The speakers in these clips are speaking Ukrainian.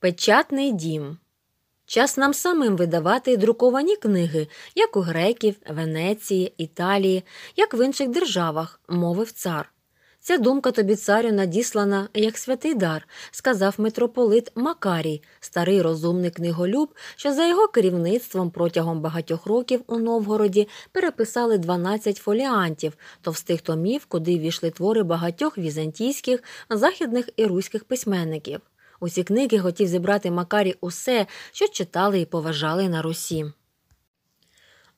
Печатний дім. Час нам самим видавати друковані книги, як у греків, Венеції, Італії, як в інших державах, мовив цар. Ця думка тобі, царю, надіслана як святий дар, сказав митрополит Макарій, старий розумний книголюб, що за його керівництвом протягом багатьох років у Новгороді переписали 12 фоліантів, товстих томів, куди ввійшли твори багатьох візантійських, західних і руських письменників. Усі книги хотів зібрати Макарі усе, що читали і поважали на Русі.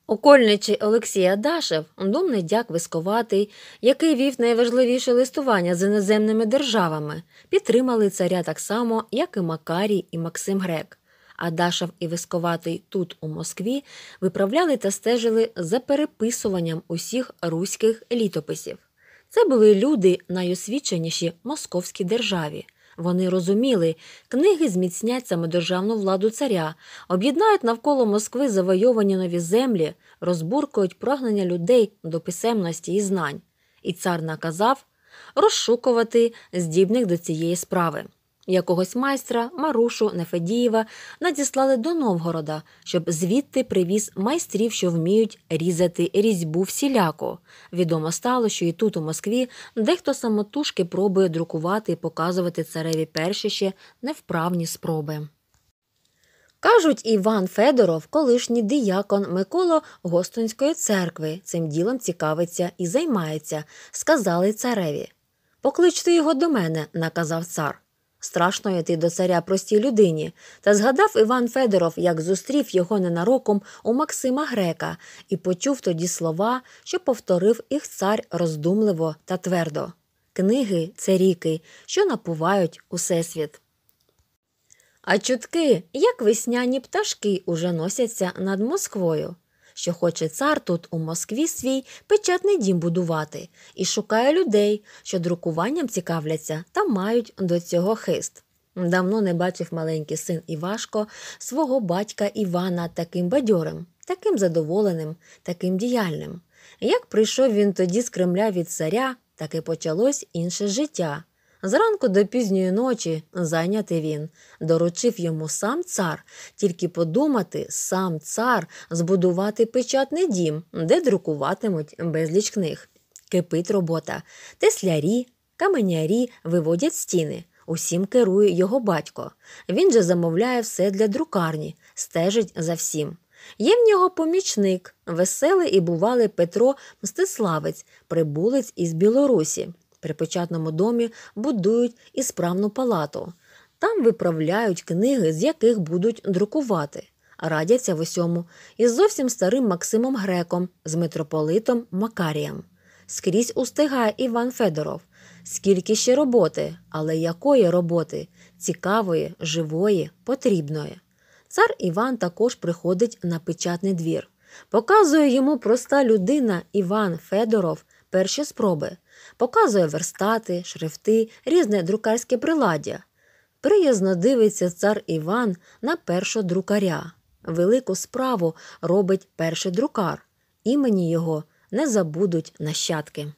Окольничий Олексій Адашев думний дяк висковатий, який вів найважливіше листування з іноземними державами, підтримали царя так само, як і Макарій і Максим Грек. Адашев і Висковатий тут, у Москві, виправляли та стежили за переписуванням усіх руських літописів. Це були люди найосвіченіші московській державі. Вони розуміли, книги зміцнять державну владу царя, об'єднають навколо Москви завойовані нові землі, розбуркують прагнення людей до писемності і знань. І цар наказав розшукувати здібних до цієї справи. Якогось майстра Марушу Нефедієва надіслали до Новгорода, щоб звідти привіз майстрів, що вміють різати різьбу всіляко. Відомо стало, що і тут, у Москві, дехто самотужки пробує друкувати і показувати цареві перші ще невправні спроби. Кажуть, Іван Федоров, колишній діякон Миколо Гостонської церкви, цим ділом цікавиться і займається, сказали цареві. Покличте його до мене, наказав цар. Страшно йти до царя простій людині. Та згадав Іван Федоров, як зустрів його ненароком у Максима Грека і почув тоді слова, що повторив їх цар роздумливо та твердо. Книги це ріки, що напувають усесвіт. А чутки, як весняні пташки, уже носяться над Москвою що хоче цар тут у Москві свій печатний дім будувати, і шукає людей, що друкуванням цікавляться та мають до цього хист. Давно не бачив маленький син Івашко свого батька Івана таким бадьорим, таким задоволеним, таким діяльним. Як прийшов він тоді з Кремля від царя, так і почалось інше життя. Зранку до пізньої ночі зайнятий він, доручив йому сам цар, тільки подумати, сам цар збудувати печатний дім, де друкуватимуть безліч книг. Кипить робота. Теслярі, каменярі виводять стіни. Усім керує його батько. Він же замовляє все для друкарні, стежить за всім. Є в нього помічник, веселий і бувалий Петро Мстиславець, прибулець із Білорусі. При печатному домі будують ісправну палату. Там виправляють книги, з яких будуть друкувати. Радяться в усьому із зовсім старим Максимом Греком, з митрополитом Макарієм. Скрізь устигає Іван Федоров. Скільки ще роботи, але якої роботи цікавої, живої, потрібної. Цар Іван також приходить на печатний двір. Показує йому проста людина Іван Федоров перші спроби показує верстати, шрифти, різне друкарське приладдя. Приязно дивиться цар Іван на першого друкаря. Велику справу робить перший друкар. Імені його не забудуть нащадки.